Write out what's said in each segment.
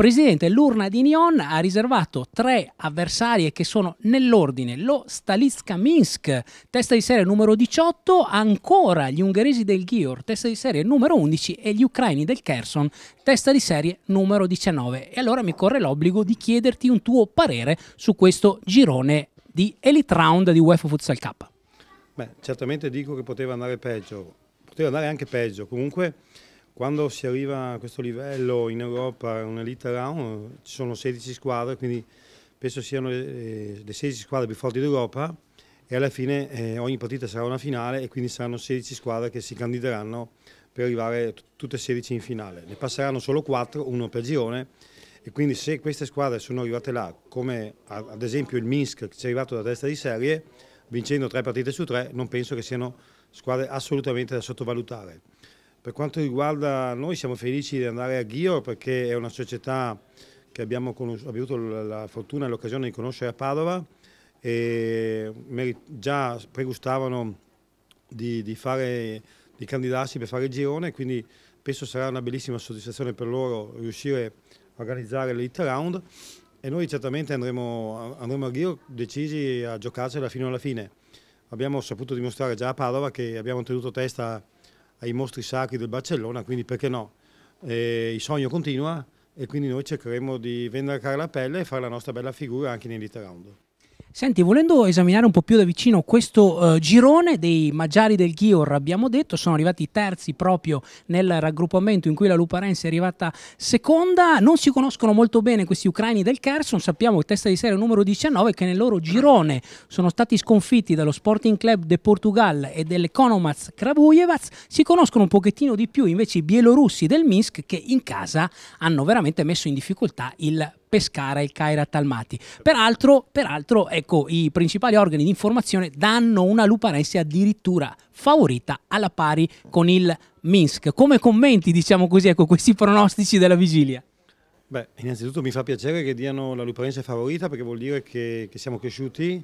presidente l'urna di Nion ha riservato tre avversarie che sono nell'ordine. Lo Stalitska Minsk, testa di serie numero 18, ancora gli ungheresi del Ghior, testa di serie numero 11 e gli ucraini del Kherson, testa di serie numero 19. E allora mi corre l'obbligo di chiederti un tuo parere su questo girone di Elite Round di UEFA Futsal K. Beh, certamente dico che poteva andare peggio, poteva andare anche peggio, comunque quando si arriva a questo livello in Europa, un Elite Round, ci sono 16 squadre, quindi penso siano eh, le, 16 squadre più forti d'Europa e alla fine eh, ogni partita sarà una finale e quindi saranno 16 squadre che si candideranno per arrivare tutte 16 in finale. Ne passeranno solo 4, uno per girone e quindi se queste squadre sono arrivate là, come ad esempio il Minsk che ci è arrivato da testa di serie, vincendo tre partite su tre, non penso che siano squadre assolutamente da sottovalutare. Per quanto riguarda noi siamo felici di andare a Ghio perché è una società che abbiamo, avuto la fortuna e l'occasione di conoscere a Padova e già pregustavano di, di, fare, di candidarsi per fare il girone, quindi penso sarà una bellissima soddisfazione per loro riuscire a organizzare l'Hit Round e noi certamente andremo, andremo a Ghio decisi a giocarcela fino alla fine. Abbiamo saputo dimostrare già a Padova che abbiamo tenuto testa ai mostri sacri del Barcellona, quindi perché no? Eh, il sogno continua e quindi noi cercheremo di vendere cara la pelle e fare la nostra bella figura anche nell'Inter Round. Senti, volendo esaminare un po' più da vicino questo eh, girone dei Magiari del Ghior, abbiamo detto, sono arrivati terzi proprio nel raggruppamento in cui la Luparense è arrivata seconda, non si conoscono molto bene questi ucraini del Kherson, sappiamo che testa di serie numero 19 che nel loro girone sono stati sconfitti dallo Sporting Club de Portugal e dell'Economaz Krabujevac, si conoscono un pochettino di più invece i bielorussi del Minsk che in casa hanno veramente messo in difficoltà il Pescara e Kairat Talmati. Peraltro, peraltro ecco, i principali organi di informazione danno una Luparense addirittura favorita alla pari con il Minsk. Come commenti, diciamo così, ecco, questi pronostici della vigilia? Beh, innanzitutto mi fa piacere che diano la Luparense favorita perché vuol dire che, che siamo cresciuti,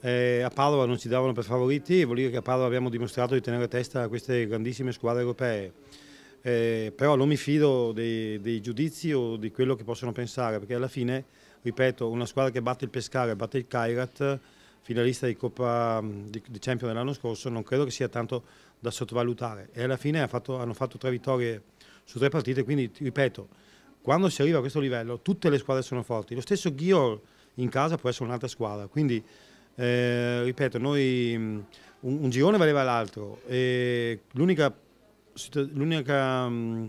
eh, a Padova non ci davano per favoriti, vuol dire che a Padova abbiamo dimostrato di tenere testa a queste grandissime squadre europee eh, però non mi fido dei, dei, giudizi o di quello che possono pensare, perché alla fine, ripeto, una squadra che batte il Pescara, batte il Kairat, finalista di Coppa mm, di, di Champions dell'anno scorso, non credo che sia tanto da sottovalutare. E alla fine ha fatto, hanno fatto tre vittorie su tre partite, quindi ripeto, quando si arriva a questo livello tutte le squadre sono forti. Lo stesso Ghior in casa può essere un'altra squadra, quindi eh, ripeto, noi mm, un, un girone valeva l'altro. L'unica l'unica mm,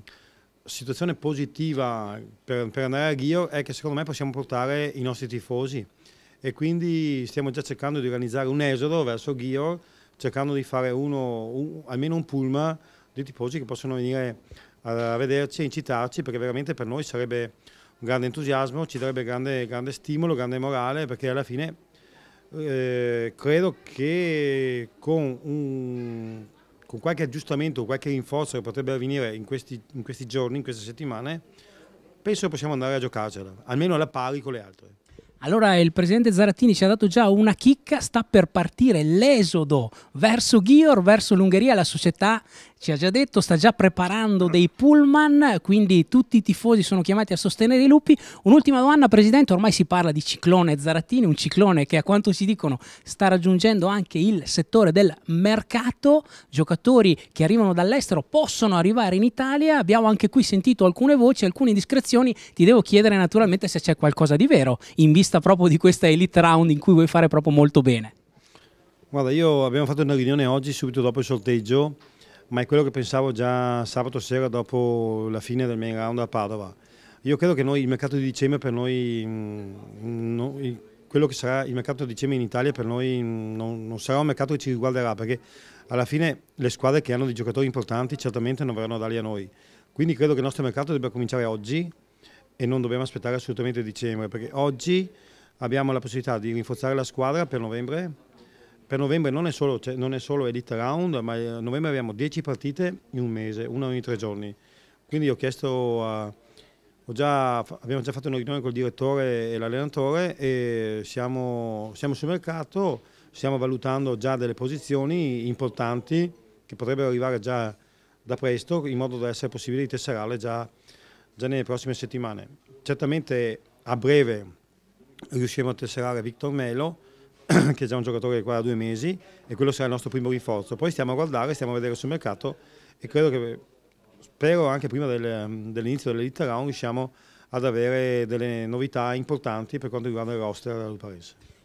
situazione positiva per, per, andare a Ghio è che secondo me possiamo portare i nostri tifosi e quindi stiamo già cercando di organizzare un esodo verso Ghio cercando di fare uno, un, almeno un pullman di tifosi che possono venire a, a vederci e incitarci perché veramente per noi sarebbe un grande entusiasmo, ci darebbe grande, grande stimolo, grande morale perché alla fine eh, credo che con un con qualche aggiustamento, qualche rinforzo che potrebbe avvenire in questi, in questi giorni, in queste settimane, penso che possiamo andare a giocarcela, almeno alla pari con le altre. Allora il presidente Zarattini ci ha dato già una chicca, sta per partire l'esodo verso Ghior, verso l'Ungheria, la società ci ha già detto, sta già preparando dei pullman, quindi tutti i tifosi sono chiamati a sostenere i lupi. Un'ultima domanda, Presidente, ormai si parla di ciclone Zarattini, un ciclone che a quanto si dicono sta raggiungendo anche il settore del mercato, giocatori che arrivano dall'estero possono arrivare in Italia, abbiamo anche qui sentito alcune voci, alcune indiscrezioni, ti devo chiedere naturalmente se c'è qualcosa di vero in vista proprio di questa elite round in cui vuoi fare proprio molto bene. Guarda, io abbiamo fatto una riunione oggi subito dopo il sorteggio ma è quello che pensavo già sabato sera dopo la fine del main round a Padova. Io credo che noi, il mercato di dicembre per noi, mm, no, il, quello che sarà il mercato di dicembre in Italia per noi mm, non, non, sarà un mercato che ci riguarderà perché alla fine le squadre che hanno dei giocatori importanti certamente non verranno a darli a noi. Quindi credo che il nostro mercato debba cominciare oggi e non dobbiamo aspettare assolutamente dicembre perché oggi abbiamo la possibilità di rinforzare la squadra per novembre per novembre non è, solo, cioè, non è solo Elite Round, ma eh, a novembre abbiamo 10 partite in un mese, una ogni tre giorni. Quindi ho chiesto a, ho già, abbiamo già fatto una riunione con il direttore e l'allenatore e siamo, siamo sul mercato, stiamo valutando già delle posizioni importanti che potrebbero arrivare già da presto in modo da essere possibile di tesserarle già, già nelle prossime settimane. Certamente a breve riusciremo a tesserare Victor Melo, che è già un giocatore qua da due mesi e quello sarà il nostro primo rinforzo. Poi stiamo a guardare, stiamo a vedere sul mercato e credo che, spero anche prima del, dell'inizio dell'Elite Round, riusciamo ad avere delle novità importanti per quanto riguarda il roster del Paese.